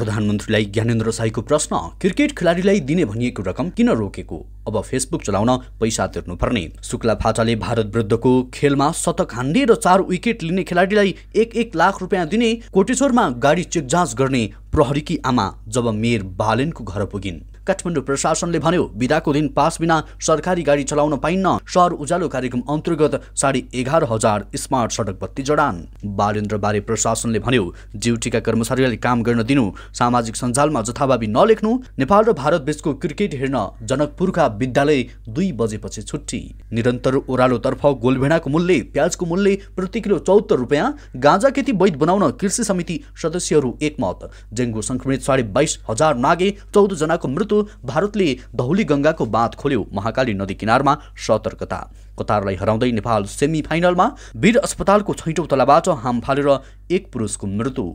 प्रधानमन्त्रीलाई ज्ञानेन्द्र साईको प्रश्न क्रिकेट खेलाडीलाई दिने भनिएको रकम किन रोकेको अब फेसबुक चलाउन पैसा तिर्नुपर्ने शुक्ला फाटाले भारत विरुद्धको खेलमा शतक हान्ने र चार विकेट लिने खेलाडीलाई एक एक लाख रुपियाँ दिने कोटेश्वरमा गाडी चेक जाँच गर्ने प्रहरीकी आमा जब मेयर बालेनको घर पुगिन् काठमाडौँ प्रशासनले भन्यो विदाको दिन पास बिना सरकारी गाडी चलाउन पाइन्न सहर उज्यालो कार्यक्रम अन्तर्गत साढे एघार हजार स्मार्ट सडक बत्ती जडान बालेन्द्रबारे प्रशासनले भन्यो ड्युटीका कर्मचारीलाई काम गर्न दिनु सामाजिक सञ्जालमा जथाभावी नलेख्नु नेपाल र भारत बीचको क्रिकेट हेर्न जनकपुरका विद्यालय दुई बजेपछि छुट्टी निरन्तर ओह्रालोतर्फ गोलभेडाको मूल्य प्याजको मूल्य प्रति किलो चौहत्तर रुपियाँ गाँजा खेती वैध बनाउन कृषि समिति सदस्यहरू एकमत डेङ्गु संक्रमित साढे बाइस हजार नागे चौध जनाको मृत्यु भारतले गङ्गाको बाँध खोल्यो महाकाली नदी किनारमा सतर्कता कतारलाई हराउँदै नेपाल सेमी फाइनलमा वीर अस्पतालको छैटौँ तलाबाट हाम फालेर एक पुरुषको मृत्यु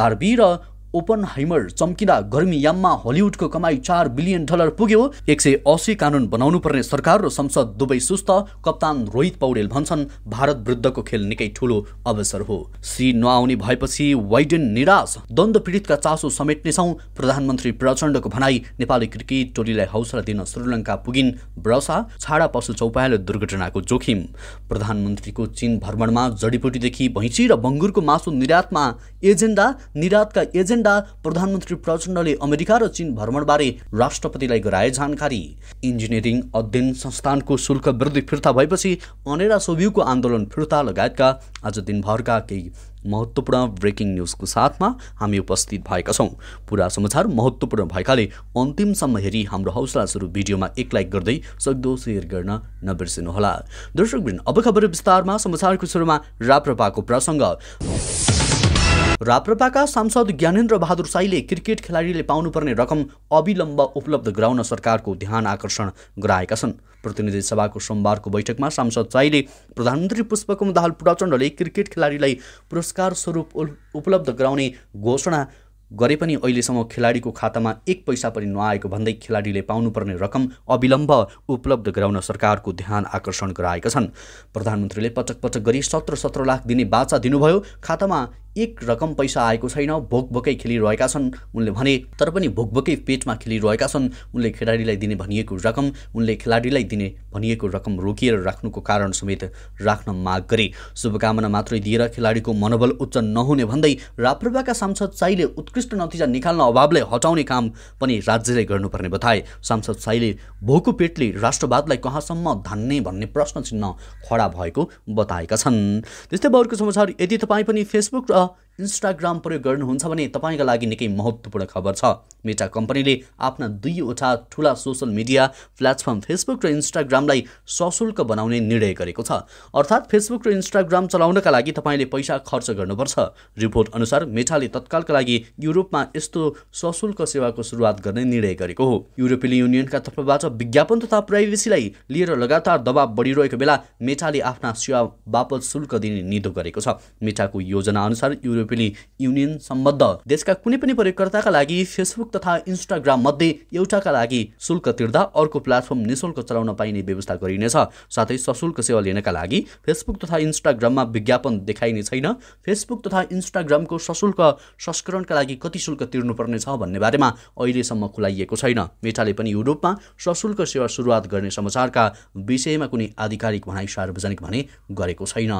बारबी र ओपन हाइमर चम्किँदा गर्मीयाममा हलिउडको कमाई चार बिलियन डलर पुग्यो एक सय असी कानुन बनाउनु पर्ने सरकार र संसद दुवै सुस्त कप्तान रोहित पौडेल भन्छन् भारत विरुद्धको खेल निकै ठुलो अवसर हो श्री नआउने भएपछि वाइडेन निराश द्वन्द पीडितका चासो समेट्नेछौ प्रधानमन्त्री प्रचण्डको भनाई नेपाली क्रिकेट टोलीलाई हौसला दिन श्रीलङ्का पुगिन् ब्रसा छाडा पशु चौपायाले दुर्घटनाको जोखिम प्रधानमन्त्रीको चीन भ्रमणमा जडीबुटीदेखि भैँसी र बङ्गुरको मासु निर्यातमा एजेन्डा निर्यातका एजेन्डा एजेन्डा प्रधानमन्त्री प्रचण्डले अमेरिका र चीन भ्रमणबारे राष्ट्रपतिलाई गराए जानकारी इन्जिनियरिङ अध्ययन संस्थानको शुल्क वृद्धि फिर्ता भएपछि अनेरा सोभिको आन्दोलन फिर्ता लगायतका आज दिनभरका केही महत्त्वपूर्ण ब्रेकिङ न्युजको साथमा हामी उपस्थित भएका छौँ पुरा समाचार महत्त्वपूर्ण भएकाले अन्तिमसम्म हेरी हाम्रो हौसला स्वरूप भिडियोमा एक लाइक गर्दै सक्दो सेयर गर्न नबिर्सिनुहोला दर्शकबिन अब खबर विस्तारमा समाचारको सुरुमा राप्रपाको प्रसङ्ग राप्रपाका सांसद ज्ञानेन्द्र बहादुर साईले क्रिकेट खेलाडीले पाउनुपर्ने रकम अविलम्ब उपलब्ध गराउन सरकारको ध्यान आकर्षण गराएका छन् प्रतिनिधि सभाको सोमबारको बैठकमा सांसद साईले प्रधानमन्त्री पुष्पकमल दाहाल प्रचण्डले क्रिकेट खेलाडीलाई पुरस्कार स्वरूप उपलब्ध गराउने घोषणा गरे पनि अहिलेसम्म खेलाडीको खातामा एक पैसा पनि नआएको भन्दै खेलाडीले पाउनुपर्ने रकम अविलम्ब उपलब्ध गराउन सरकारको ध्यान आकर्षण गराएका छन् प्रधानमन्त्रीले पटक पटक गरी सत्र सत्र लाख दिने बाचा दिनुभयो खातामा एक रकम पैसा आएको छैन भोकभोकै खेलिरहेका छन् उनले भने तर पनि भोकभोकै पेटमा खेलिरहेका छन् उनले खेलाडीलाई दिने भनिएको रकम उनले खेलाडीलाई दिने भनिएको रकम रोकिएर राख्नुको कारण समेत राख्न माग गरे शुभकामना मात्रै दिएर खेलाडीको मनोबल उच्च नहुने भन्दै राप्रपाका सांसद साईले उत्कृष्ट नतिजा निकाल्न अभावलाई हटाउने काम पनि राज्यले गर्नुपर्ने बताए सांसद साईले भोको पेटले राष्ट्रवादलाई कहाँसम्म धान्ने भन्ने प्रश्न चिन्ह खडा भएको बताएका छन् त्यस्तै अर्को समाचार यदि तपाईँ पनि फेसबुक र well, इन्स्टाग्राम प्रयोग गर्नुहुन्छ भने तपाईँका लागि निकै महत्त्वपूर्ण खबर छ मेटा कम्पनीले आफ्ना दुईवटा ठुला सोसल मिडिया प्लेटफर्म फेसबुक र इन्स्टाग्रामलाई सशुल्क बनाउने निर्णय गरेको छ अर्थात् फेसबुक र इन्स्टाग्राम चलाउनका लागि तपाईँले पैसा खर्च गर्नुपर्छ रिपोर्ट अनुसार मेटाले तत्कालका लागि युरोपमा यस्तो सशुल्क सेवाको सुरुवात गर्ने निर्णय गरेको हो युरोपियन युनियनका तर्फबाट विज्ञापन तथा प्राइभेसीलाई लिएर लगातार दबाब बढिरहेको बेला मेटाले आफ्ना सेवा बापत शुल्क दिने निधो गरेको छ मेटाको योजना अनुसार युरोप युरोपियन युनियन सम्बद्ध देशका कुनै पनि प्रयोगकर्ताका लागि फेसबुक तथा इन्स्टाग्राम मध्ये एउटाका लागि शुल्क तिर्दा अर्को प्लेटफर्म निशुल्क चलाउन पाइने व्यवस्था गरिनेछ साथै सशुल्क सेवा लिनका लागि फेसबुक तथा इन्स्टाग्राममा विज्ञापन देखाइने छैन फेसबुक तथा इन्स्टाग्रामको सशुल्क संस्करणका लागि कति शुल्क तिर्नुपर्नेछ भन्ने बारेमा अहिलेसम्म खुलाइएको छैन मेटाले पनि युरोपमा सशुल्क सेवा सुरुवात गर्ने समाचारका विषयमा कुनै आधिकारिक भनाइ सार्वजनिक भने गरेको छैन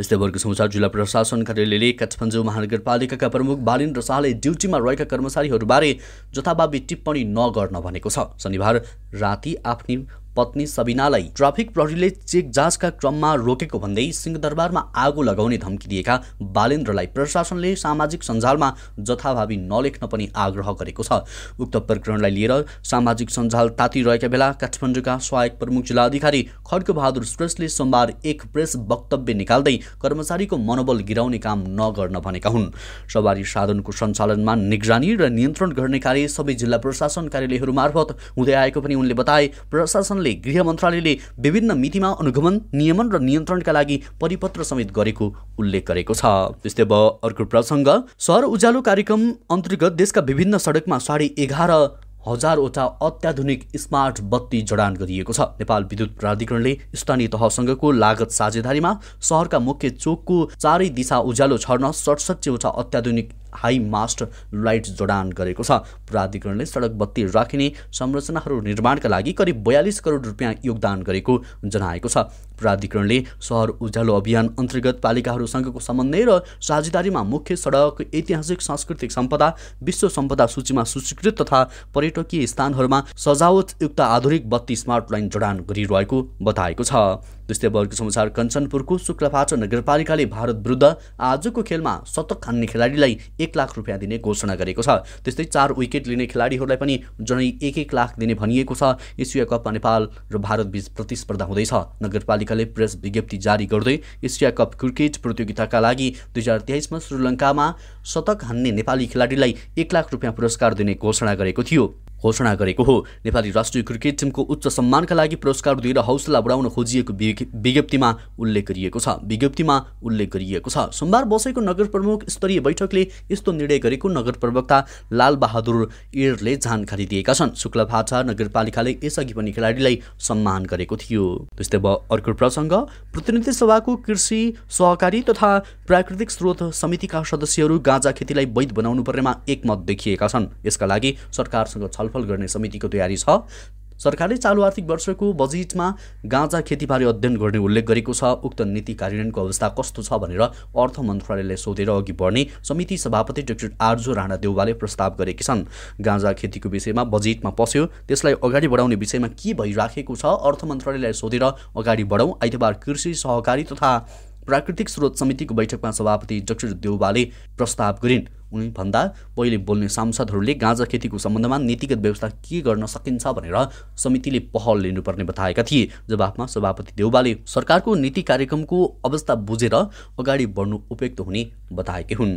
यस्तै वर्गसंसार जिल्ला प्रशासन कार्यालयले काठमाडौँ महानगरपालिकाका प्रमुख बालिन्द्र शाहले ड्युटीमा रहेका कर्मचारीहरूबारे जथाभावी टिप्पणी नगर्न भनेको छ शनिबार राति आफ्नै पत्नी सबिनालाई ट्राफिक प्रहरीले चेक जाँचका क्रममा रोकेको भन्दै सिंहदरबारमा आगो लगाउने धम्की दिएका बालेन्द्रलाई प्रशासनले सामाजिक सञ्जालमा जथाभावी नलेख्न पनि आग्रह गरेको छ उक्त प्रकरणलाई लिएर सामाजिक सञ्जाल तातिरहेका बेला काठमाडौँका सहायक प्रमुख जिल्लाधिकारी खड्क बहादुर श्रेष्ठले सोमबार एक प्रेस वक्तव्य निकाल्दै कर्मचारीको मनोबल गिराउने काम नगर्न भनेका हुन् सवारी साधनको सञ्चालनमा निगरानी र नियन्त्रण गर्ने कार्य सबै जिल्ला प्रशासन कार्यालयहरू मार्फत हुँदै आएको पनि उनले बताए प्रशासनले गर्दै गृह मन्त्रालयले विभिन्न मितिमा अनुगमन नियमन र नियन्त्रणका लागि परिपत्र समेत गरेको उल्लेख गरेको छ त्यस्तै अब अर्को प्रसङ्ग सहर उज्यालो कार्यक्रम अन्तर्गत देशका विभिन्न सडकमा साढे एघार हजारवटा अत्याधुनिक स्मार्ट बत्ती जडान गरिएको छ नेपाल विद्युत प्राधिकरणले स्थानीय तहसँगको लागत साझेदारीमा सहरका मुख्य चोकको चारै दिशा उज्यालो छर्न सडसठीवटा अत्याधुनिक हाई मास्ट लाइट जडान गरेको छ प्राधिकरणले सडक बत्ती राखिने संरचनाहरू निर्माणका लागि करिब बयालिस करोड रुपियाँ योगदान गरेको जनाएको छ प्राधिकरणले सहर उज्यालो अभियान अन्तर्गत पालिकाहरूसँगको समन्वय र साझेदारीमा मुख्य सडक ऐतिहासिक सांस्कृतिक सम्पदा विश्व सम्पदा सूचीमा सूचीकृत तथा पर्यटकीय स्थानहरूमा सजावटयुक्त आधुनिक बत्ती स्मार्ट लाइन जडान गरिरहेको बताएको छ त्यस्तै वर्गको समाचार कञ्चनपुरको शुक्लपाटो नगरपालिकाले भारत विरुद्ध आजको खेलमा शतक हान्ने खेलाडीलाई एक लाख रुपियाँ दिने घोषणा गरेको छ त्यस्तै चार विकेट लिने खेलाडीहरूलाई पनि जनै एक एक लाख दिने भनिएको छ एसिया कपमा नेपाल र भारतबीच प्रतिस्पर्धा हुँदैछ नगरपालिकाले प्रेस विज्ञप्ति जारी गर्दै एसिया कप क्रिकेट प्रतियोगिताका लागि दुई हजार तेइसमा श्रीलङ्कामा शतक हान्ने नेपाली खेलाडीलाई एक लाख रुपियाँ पुरस्कार दिने घोषणा गरेको थियो घोषणा गरेको हो नेपाली राष्ट्रिय क्रिकेट टिमको उच्च सम्मानका लागि पुरस्कार दिएर हौसला बढाउन खोजिएको विज्ञप्तिमा उल्लेख गरिएको छ विज्ञप्तिमा उल्लेख गरिएको छ सोमबार बसेको नगर प्रमुख स्तरीय बैठकले यस्तो निर्णय गरेको नगर प्रवक्ता लालबहादुर इरले जानकारी दिएका छन् शुक्ल भाषा नगरपालिकाले यसअघि पनि खेलाडीलाई सम्मान गरेको थियो त्यस्तै अर्को प्रसङ्ग प्रतिनिधि सभाको कृषि सहकारी तथा प्राकृतिक स्रोत समितिका सदस्यहरू गाँजा खेतीलाई वैध बनाउनु पर्नेमा एकमत देखिएका छन् यसका लागि सरकारसँग छलफल छलफल गर्ने समितिको तयारी छ सरकारले चालु आर्थिक वर्षको बजेटमा गाँजा खेतीबारे अध्ययन गर्ने उल्लेख गरेको छ उक्त नीति कार्यान्वयनको अवस्था कस्तो छ भनेर अर्थ मन्त्रालयलाई सोधेर अघि बढ्ने समिति सभापति डाक्टर आर्जु राणा देउवाले प्रस्ताव गरेकी छन् गाँजा खेतीको विषयमा बजेटमा पस्यो त्यसलाई अगाडि बढाउने विषयमा के भइराखेको छ अर्थ मन्त्रालयलाई सोधेर अगाडि बढाउँ आइतबार कृषि सहकारी तथा प्राकृतिक स्रोत समितिको बैठकमा सभापति डाक्टर देउवाले प्रस्ताव गरिन् उनीभन्दा पहिले बोल्ने सांसदहरूले गाँजा खेतीको सम्बन्धमा नीतिगत व्यवस्था के गर्न सकिन्छ भनेर समितिले पहल लिनुपर्ने बताएका थिए जवाफमा सभापति देउबाले सरकारको नीति कार्यक्रमको अवस्था बुझेर अगाडि बढ्नु उपयुक्त हुने बताएकी हुन्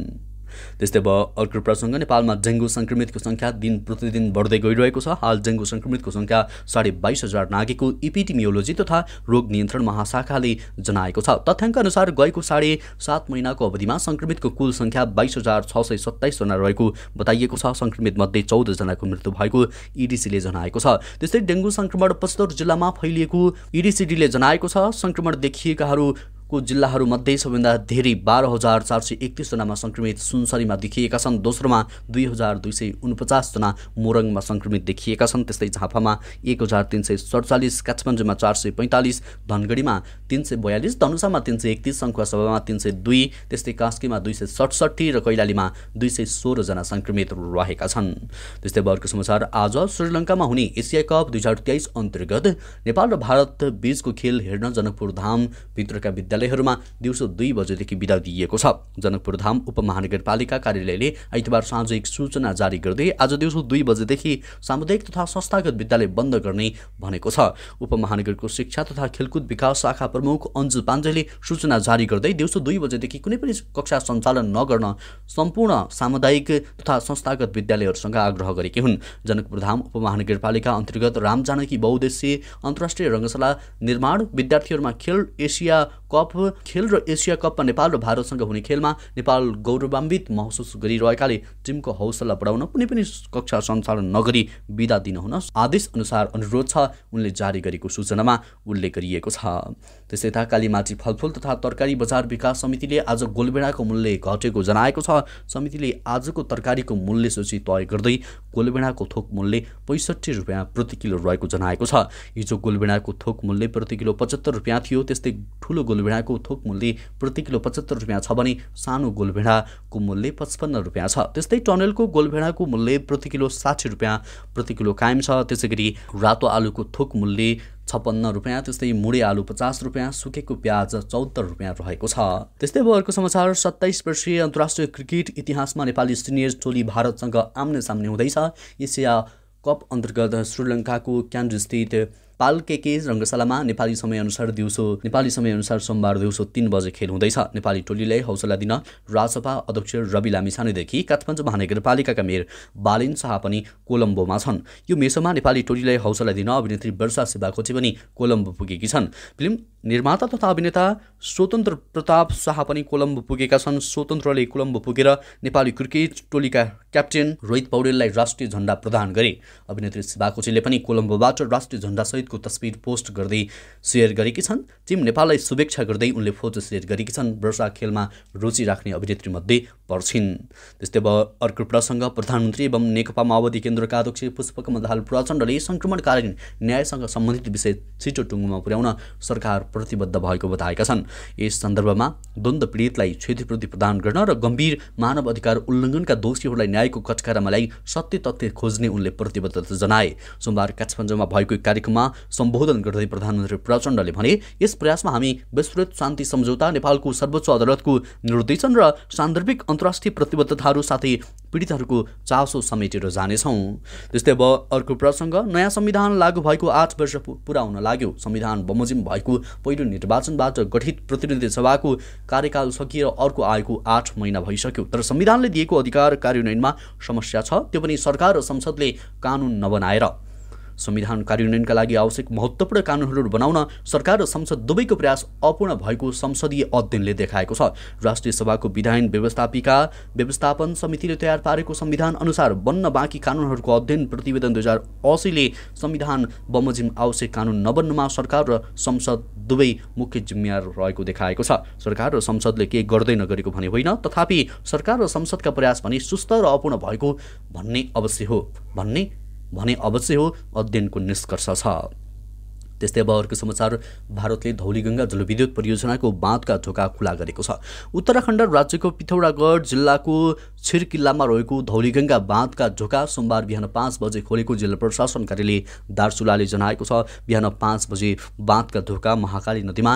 त्यस्तै भयो अर्को प्रसङ्ग नेपालमा डेङ्गु सङ्क्रमितको सङ्ख्या दिन प्रतिदिन बढ्दै गइरहेको छ हाल डेङ्गु सङ्क्रमितको सङ्ख्या साढे बाइस हजार नागेको इपिटिमियोलोजी तथा रोग नियन्त्रण महाशाखाले जनाएको छ तथ्याङ्क अनुसार गएको साढे सात महिनाको अवधिमा सङ्क्रमितको कुल सङ्ख्या बाइस हजार छ सय सत्ताइसजना रहेको बताइएको छ सङ्क्रमित मध्ये चौधजनाको मृत्यु भएको इडिसीले जनाएको छ त्यस्तै डेङ्गु सङ्क्रमण पचहत्तर जिल्लामा फैलिएको इडिसिडीले जनाएको छ सङ्क्रमण देखिएकाहरू को जिल्लाहरूमध्ये सबैभन्दा धेरै बाह्र हजार चार सय एकतिसजनामा सङ्क्रमित सुनसरीमा देखिएका छन् दोस्रोमा दुई हजार दुई सय उनपचासजना मोरङमा सङ्क्रमित देखिएका छन् त्यस्तै झापामा एक हजार तिन सय सडचालिस काठमाडौँमा चार सय पैँतालिस धनगढीमा तिन सय बयालिस धनुषामा तिन सय एकतिस सङ्खुवासभामा तिन सय दुई त्यस्तै कास्कीमा दुई सय सडसट्ठी र कैलालीमा दुई सय सोह्रजना सङ्क्रमित रहेका छन् त्यस्तै अर्को समाचार आज श्रीलङ्कामा हुने एसिया कप दुई हजार तेइस अन्तर्गत नेपाल र भारत बीचको खेल हेर्न जनकपुर धामभित्रका विद्यालय कार्यालयहरूमा दिउँसो दुई बजेदेखि बिदा दिइएको छ जनकपुरधाम उपमहानगरपालिका कार्यालयले आइतबार साँझ एक सूचना जारी गर्दै आज दिउँसो दुई बजेदेखि सामुदायिक तथा संस्थागत विद्यालय बन्द गर्ने भनेको छ उपमहानगरको शिक्षा तथा खेलकुद विकास शाखा प्रमुख अञ्जु पाण्डेले सूचना जारी गर्दै दिउँसो दुई बजेदेखि कुनै पनि कक्षा सञ्चालन नगर्न सम्पूर्ण सामुदायिक तथा संस्थागत विद्यालयहरूसँग आग्रह गरेकी हुन् जनकपुरधाम उपमहानगरपालिका अन्तर्गत रामजानकी बहुद्देश्य अन्तर्राष्ट्रिय रङ्गशाला निर्माण विद्यार्थीहरूमा खेल एसिया कप खेल र एसिया कपमा नेपाल र भारतसँग हुने खेलमा नेपाल गौरवान्वित महसुस गरिरहेकाले टिमको हौसला बढाउन कुनै पनि कक्षा सञ्चालन नगरी विदा दिन हुन आदेश अनुसार अनुरोध छ उनले जारी गरेको सूचनामा उल्लेख गरिएको छ त्यसै यता कालीमाटी फलफुल तथा तरकारी बजार विकास समितिले आज गोलभेडाको मूल्य घटेको जनाएको छ समितिले आजको तरकारीको मूल्य सूची तय गर्दै गोलभेडाको थोक मूल्य पैँसठी रुपियाँ प्रति किलो रहेको जनाएको छ हिजो गोलभेडाको थोक मूल्य प्रति किलो पचहत्तर रुपियाँ थियो त्यस्तै ठुलो गोल गोलभेडाको थोक मूल्य प्रति किलो पचहत्तर रुपियाँ छ भने सानो गोलभेडाको मूल्य पचपन्न रुपियाँ छ त्यस्तै टनेलको गोलभेडाको मूल्य प्रति किलो साठी रुपियाँ प्रति किलो कायम छ त्यसै गरी रातो आलुको थोक मूल्य छप्पन्न रुपियाँ त्यस्तै मुडे आलु पचास रुपियाँ सुकेको प्याज चौहत्तर रुपियाँ रहेको छ त्यस्तै अब अर्को समाचार सत्ताइस वर्षीय अन्तर्राष्ट्रिय क्रिकेट इतिहासमा नेपाली सिनियर टोली भारतसँग आम्ने सामने हुँदैछ एसिया कप अन्तर्गत श्रीलङ्काको क्यान्डस्थित पाल केकेज रङ्गशालामा नेपाली समयअनुसार दिउँसो नेपाली समयअनुसार सोमबार दिउँसो तिन बजे खेल हुँदैछ नेपाली टोलीलाई हौसला दिन राजसभा अध्यक्ष रवि लामिसानेदेखि काठमाडौँ महानगरपालिकाका मेयर बालिन शाह पनि कोलम्बोमा छन् यो मेसोमा नेपाली टोलीलाई हौसला दिन अभिनेत्री वर्षा शिवाकोटी पनि कोलम्बो पुगेकी छन् फिल्म निर्माता तथा अभिनेता स्वतन्त्र प्रताप शाह पनि कोलम्बो पुगेका छन् स्वतन्त्रले कोलम्बो पुगेर नेपाली क्रिकेट टोलीका क्याप्टेन रोहित पौडेललाई राष्ट्रिय झण्डा प्रदान गरे अभिनेत्री कोचीले पनि कोलम्बोबाट राष्ट्रिय झन्डासहितको तस्विर पोस्ट गर्दै सेयर गरेकी छन् टिम नेपाललाई शुभेच्छा गर्दै उनले फोटो सेयर गरेकी छन् वर्षा खेलमा रुचि राख्ने अभिनेत्रीमध्ये पर्छिन् त्यस्तै अर्को प्रसङ्ग प्रधानमन्त्री एवं नेकपा माओवादी केन्द्रका अध्यक्ष पुष्पकमल दाहाल प्रचण्डले सङ्क्रमणकालीन न्यायसँग सम्बन्धित विषय छिटो टुङ्गोमा पुर्याउन सरकार प्रतिबद्ध भएको बताएका छन् यस सन्दर्भमा द्वन्द पीडितलाई क्षतिपूर्ति प्रदान गर्न र गम्भीर मानव अधिकार उल्लङ्घनका दोषीहरूलाई न्यायको कचकारामा ल्याई सत्य तथ्य खोज्ने उनले प्रतिबद्धता जनाए सोमबार काठमाडौँमा भएको एक कार्यक्रममा सम्बोधन गर्दै प्रधानमन्त्री प्रचण्डले भने यस प्रयासमा हामी विस्तृत शान्ति सम्झौता नेपालको सर्वोच्च अदालतको निर्देशन र सान्दर्भिक अन्तर्राष्ट्रिय प्रतिबद्धताहरू साथै पीडितहरूको चासो समेटेर जानेछौँ त्यस्तै अब अर्को प्रसङ्ग नयाँ संविधान लागू भएको आठ वर्ष पुरा हुन लाग्यो संविधान बमोजिम भएको पहिलो निर्वाचनबाट गठित प्रतिनिधि सभाको कार्यकाल सकिएर अर्को आएको आठ महिना भइसक्यो तर संविधानले दिएको अधिकार कार्यान्वयनमा समस्या छ त्यो पनि सरकार र संसदले कानुन नबनाएर संविधान कार्यान्वयनका लागि आवश्यक महत्त्वपूर्ण कानुनहरू बनाउन सरकार र संसद दुवैको प्रयास अपूर्ण भएको संसदीय अध्ययनले देखाएको छ राष्ट्रिय सभाको विधायन व्यवस्थापिका व्यवस्थापन समितिले तयार पारेको संविधान अनुसार बन्न बाँकी कानुनहरूको अध्ययन प्रतिवेदन दुई हजार असीले संविधान बमोजिम आवश्यक कानुन नबन्नमा सरकार र संसद दुवै मुख्य जिम्मेवार रहेको देखाएको छ सरकार र संसदले केही गर्दै नगरेको भने होइन तथापि सरकार र संसदका प्रयास भने सुस्त र अपूर्ण भएको भन्ने अवश्य हो भन्ने भने अवश्य हो अध्ययनको निष्कर्ष छ त्यस्तै अब अर्को समाचार भारतले धौलीगङ्गा जलविद्युत परियोजनाको बाँधका ढोका खुला गरेको छ उत्तराखण्ड राज्यको पिथौरागढ जिल्लाको छिर किल्लामा रहेको धौलीगङ्गा बाँधका ढोका सोमबार बिहान पाँच बजे खोलेको जिल्ला प्रशासन कार्यालय दार्चुलाले जनाएको छ बिहान पाँच बजे बाँधका ढोका महाकाली नदीमा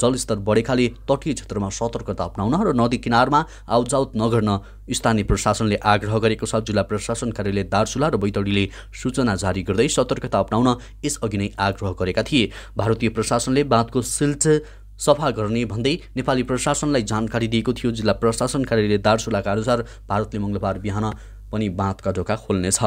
जलस्तर बढेकाले तटीय क्षेत्रमा सतर्कता अप्नाउन र नदी किनारमा आउजाउत नगर्न स्थानीय प्रशासनले आग्रह गरेको छ जिल्ला प्रशासन कार्यालय दार्चुला र बैतडीले सूचना जारी गर्दै सतर्कता अप्नाउन यसअघि नै आग्रह गरेका थिए भारतीय प्रशासनले बाँधको सिल्ट सफा गर्ने भन्दै नेपाली प्रशासनलाई जानकारी दिएको थियो जिल्ला प्रशासन कार्यालय दार्चुलाका अनुसार भारतले मङ्गलबार बिहान पनि बाँधका ढोका खोल्नेछ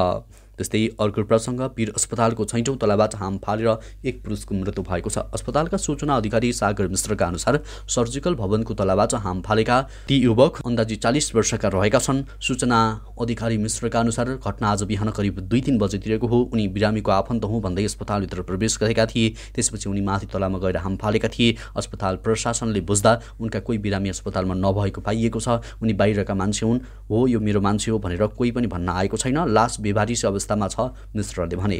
त्यस्तै अर्को प्रसङ्ग पीर अस्पतालको छैटौँ तलाबाट हाम फालेर एक पुरुषको मृत्यु भएको छ अस्पतालका सूचना अधिकारी सागर मिश्रका अनुसार सर्जिकल भवनको तलाबाट हाम फालेका ती युवक अन्दाजी चालिस वर्षका रहेका छन् सूचना अधिकारी मिश्रका अनुसार घटना आज बिहान करिब दुई तिन बजेतिरको हो उनी बिरामीको आफन्त हुँ भन्दै अस्पतालभित्र प्रवेश गरेका थिए त्यसपछि उनी माथि तलामा गएर हाम फालेका थिए अस्पताल प्रशासनले बुझ्दा उनका कोही बिरामी अस्पतालमा नभएको पाइएको छ उनी बाहिरका मान्छे हुन् हो यो मेरो मान्छे हो भनेर कोही पनि भन्न आएको छैन लास बेबारी अवस्थामा छ मिश्रले भने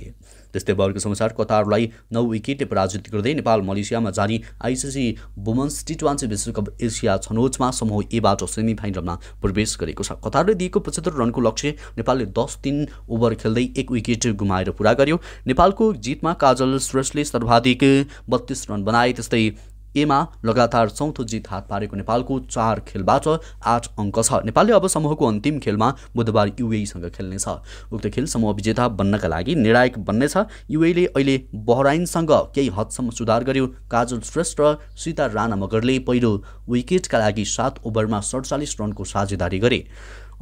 त्यस्तै बर्गको समाचार कतारलाई नौ विकेट पराजित गर्दै नेपाल मलेसियामा जारी आइसिसी वुमेन्स टी ट्वेन्टी विश्वकप एसिया छनौटमा समूह एबाट सेमी फाइनलमा प्रवेश गरेको छ कतारले दिएको पचहत्तर रनको लक्ष्य नेपालले दस तिन ओभर खेल्दै एक विकेट गुमाएर पुरा गर्यो नेपालको जितमा काजल श्रेष्ठले सर्वाधिक बत्तीस रन बनाए त्यस्तै एमा लगातार चौथो जित हात पारेको नेपालको चार खेलबाट आठ अङ्क छ नेपालले अब समूहको अन्तिम खेलमा बुधबार युएईसँग खेल्नेछ उक्त खेल समूह विजेता बन्नका लागि निर्णायक बन्नेछ युएले अहिले बहराइनसँग केही हदसम्म सुधार गर्यो काजल श्रेष्ठ र सीता राणा मगरले पहिलो विकेटका लागि सात ओभरमा सडचालिस रनको साझेदारी गरे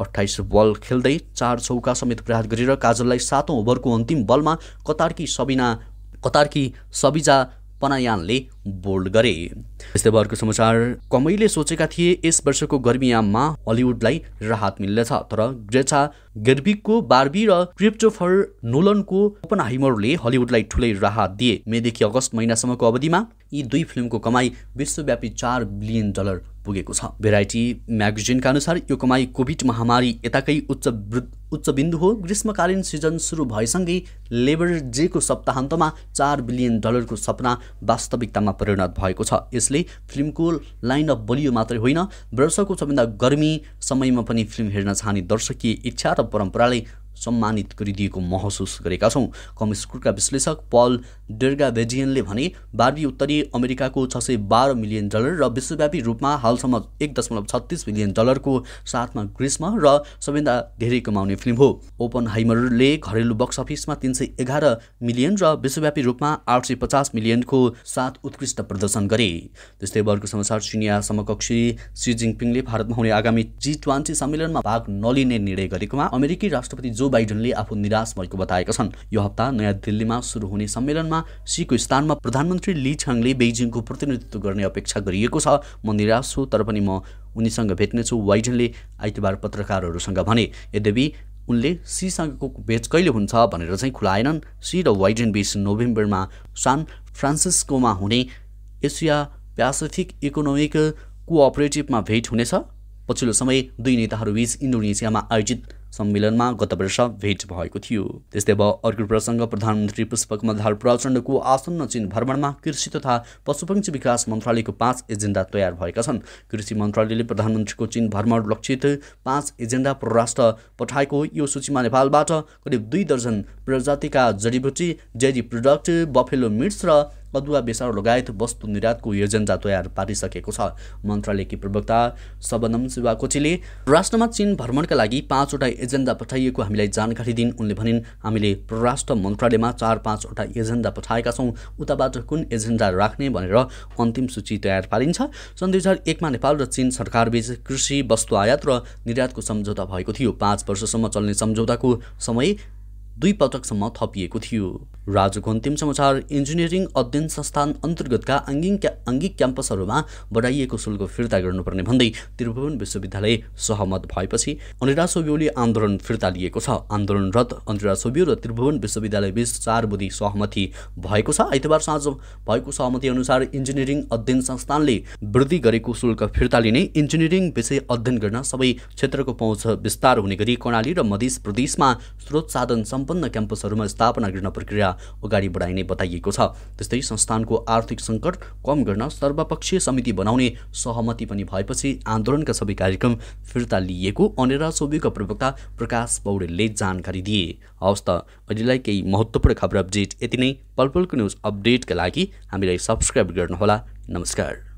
अठाइस बल खेल्दै चार चौका समेत प्रहार गरेर काजललाई सातौँ ओभरको अन्तिम बलमा कतारकी सबिना कतारकी सबिजा पनायानले बोल्ड गरे यस्तै अर्को समाचार कमैले सोचेका थिए यस वर्षको गर्मीयाममा हलिउडलाई राहत मिल्दछ तर ग्रेचा गेर्बिकको बार्बी र क्रिप्टोफर नोलनको ओपन हाइमरले हलिउडलाई ठुलै राहत दिए मेदेखि अगस्त महिनासम्मको अवधिमा यी दुई फिल्मको कमाई विश्वव्यापी चार बिलियन डलर पुगेको छ भेराइटी म्यागजिनका अनुसार यो कमाई कोभिड महामारी यताकै उच्च उच्च बिन्दु हो ग्रीष्मकालीन सिजन सुरु भएसँगै लेबर डेको सप्ताहन्तमा चार बिलियन डलरको सपना वास्तविकतामा परिणत भएको छ यसले फिल्मको लाइन अफ बलियो मात्रै होइन वर्षको सबभन्दा गर्मी समयमा पनि फिल्म हेर्न चाहने दर्शकीय इच्छा र परम्पराले सम्मानित गरिदिएको महसुस गरेका छौँ कम विश्लेषक पल डेर्गाभेजियनले भने बार्बी उत्तरी अमेरिकाको छ सय बाह्र मिलियन डलर र विश्वव्यापी रूपमा हालसम्म एक दशमलव छत्तिस मिलियन डलरको साथमा ग्रीष्म र सबैभन्दा धेरै कमाउने फिल्म हो ओपन हाइमरले घरेलु बक्स अफिसमा तिन सय एघार मिलियन र विश्वव्यापी रूपमा आठ सय पचास मिलियनको साथ उत्कृष्ट प्रदर्शन गरे त्यस्तै वर्ग समाचार चिनिया समकक्षी सी जिङपिङले भारतमा हुने आगामी जी ट्वेन्टी सम्मेलनमा भाग नलिने निर्णय गरेकोमा अमेरिकी राष्ट्रपति जो बाइडनले आफू निराश भएको बताएका छन् यो हप्ता नयाँ दिल्लीमा सुरु हुने सम्मेलनमा सीको स्थानमा प्रधानमन्त्री ली छाङले बेजिङको प्रतिनिधित्व गर्ने अपेक्षा गरिएको छ म निराश छु तर पनि म उनीसँग भेट्नेछु बाइडनले आइतबार पत्रकारहरूसँग भने यद्यपि उनले सीसँगको भेट कहिले हुन्छ भनेर चाहिँ खुलाएनन् सी र वाइडेन बिच नोभेम्बरमा सान फ्रान्सिस्कोमा हुने एसिया प्यासिफिक इकोनोमिक कोअपरेटिभमा भेट हुनेछ पछिल्लो समय दुई नेताहरूबीच इन्डोनेसियामा आयोजित सम्मेलनमा गत वर्ष भेट भएको थियो त्यस्तै अब अर्को प्रसङ्ग प्रधानमन्त्री पुष्पकमल प्रचण्डको आसन्न चिन भ्रमणमा कृषि तथा पशुपक्षी विकास मन्त्रालयको पाँच एजेन्डा तयार भएका छन् कृषि मन्त्रालयले प्रधानमन्त्रीको चिन भ्रमण लक्षित पाँच एजेन्डा परराष्ट्र पठाएको यो सूचीमा नेपालबाट करिब दुई दर्जन प्रजातिका जडीबुटी डेरी प्रडक्ट बफेलो मिट्स र बदुवा बेसार लगायत वस्तु निर्यातको एजेन्डा तयार पारिसकेको छ मन्त्रालयकी प्रवक्ता सबनम शिवाकोचीले राष्ट्रमा चीन भ्रमणका लागि पाँचवटा एजेन्डा पठाइएको हामीलाई जानकारी दिइन् उनले भनिन् हामीले परराष्ट्र मन्त्रालयमा चार पाँचवटा एजेन्डा पठाएका छौँ उताबाट कुन एजेन्डा राख्ने भनेर अन्तिम सूची तयार पारिन्छ सन् दुई हजार एकमा नेपाल र चीन सरकारबीच कृषि वस्तु आयात र निर्यातको सम्झौता भएको थियो पाँच वर्षसम्म चल्ने सम्झौताको समय दुई पटकसम्म थपिएको थियो राजुको अन्तिम समाचार इन्जिनियरिङ अध्ययन संस्थान अन्तर्गतका अङ्गिङ क्या आङ्गिक क्याम्पसहरूमा बढाइएको शुल्क फिर्ता गर्नुपर्ने भन्दै त्रिभुवन विश्वविद्यालय सहमत भएपछि अनिरा सोबियोले आन्दोलन फिर्ता लिएको छ आन्दोलनरत अनिरा सोबियो र त्रिभुवन विश्वविद्यालयबीच चार बुधी सहमति भएको छ आइतबार साँझ भएको सहमति अनुसार इन्जिनियरिङ अध्ययन संस्थानले वृद्धि गरेको शुल्क फिर्ता लिने इन्जिनियरिङ विषय अध्ययन गर्न सबै क्षेत्रको पहुँच विस्तार हुने गरी कर्णाली र मधेस प्रदेशमा स्रोत साधन सम्पन्न क्याम्पसहरूमा स्थापना गर्न प्रक्रिया अगाडि बढाइने बताइएको छ त्यस्तै संस्थानको आर्थिक सङ्कट कम गर्न सर्वपक्षीय समिति बनाउने सहमति पनि भएपछि आन्दोलनका सबै कार्यक्रम फिर्ता लिइएको अनेरा सोबीका प्रवक्ता प्रकाश पौडेलले जानकारी दिए हवस् त अहिलेलाई केही महत्त्वपूर्ण खबर अपडेट यति नै पलपलको न्युज अपडेटका लागि हामीलाई सब्सक्राइब गर्नुहोला नमस्कार